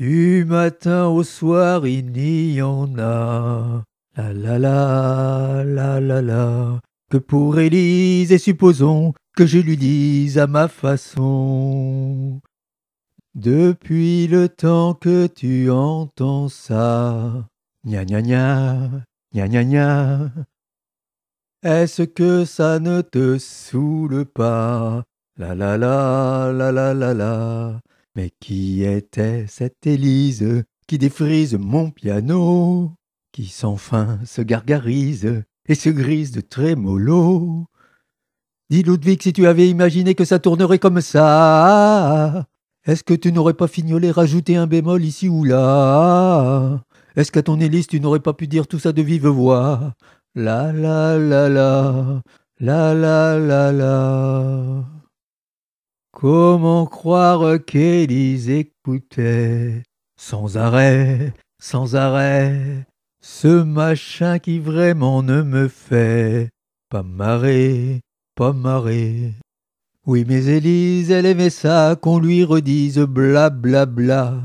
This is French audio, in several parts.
Du matin au soir, il n'y en a. La la la, la la la. Que pour Élise, et supposons que je lui dise à ma façon. Depuis le temps que tu entends ça, gna gna gna, gna gna gna. Est-ce que ça ne te saoule pas La la la, la la la la. Mais qui était cette Élise qui défrise mon piano, qui sans fin se gargarise et se grise de trémolo Dis Ludwig si tu avais imaginé que ça tournerait comme ça. Est-ce que tu n'aurais pas fignolé rajouter un bémol ici ou là Est-ce qu'à ton Élise tu n'aurais pas pu dire tout ça de vive voix La la la la la la la la Comment croire qu'Élise écoutait sans arrêt, sans arrêt, ce machin qui vraiment ne me fait pas marrer, pas marrer. Oui, mais Élise, elle aimait ça, qu'on lui redise bla bla bla.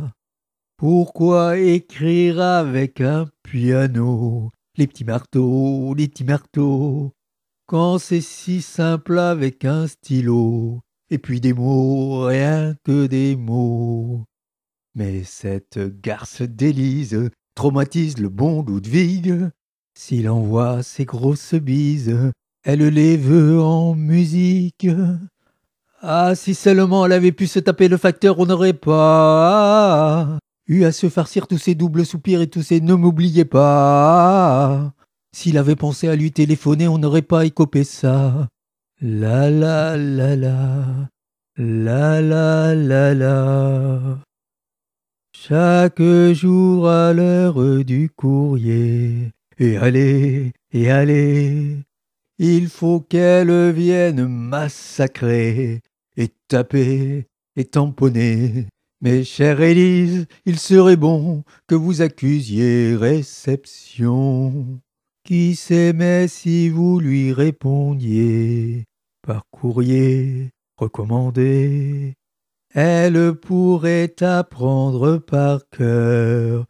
Pourquoi écrire avec un piano Les petits marteaux, les petits marteaux. Quand c'est si simple avec un stylo, et puis des mots, rien que des mots. Mais cette garce d'Élise traumatise le bon Ludwig. S'il envoie ses grosses bises, elle les veut en musique. Ah, si seulement elle avait pu se taper le facteur, on n'aurait pas eu à se farcir tous ses doubles soupirs et tous ses ne m'oubliez pas. S'il avait pensé à lui téléphoner, on n'aurait pas écopé ça. La la la la, la la la Chaque jour à l'heure du courrier, et allez, et allez, il faut qu'elle vienne massacrer, et taper, et tamponner. Mes chères Élise, il serait bon que vous accusiez réception. Qui s'aimait si vous lui répondiez par courrier recommandé. Elle pourrait apprendre par cœur,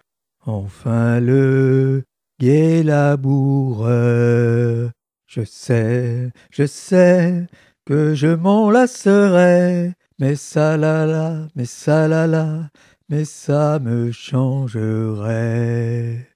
enfin le gai laboureur. Je sais, je sais que je m'en lasserai, mais ça la là, mais ça la là, mais ça me changerait.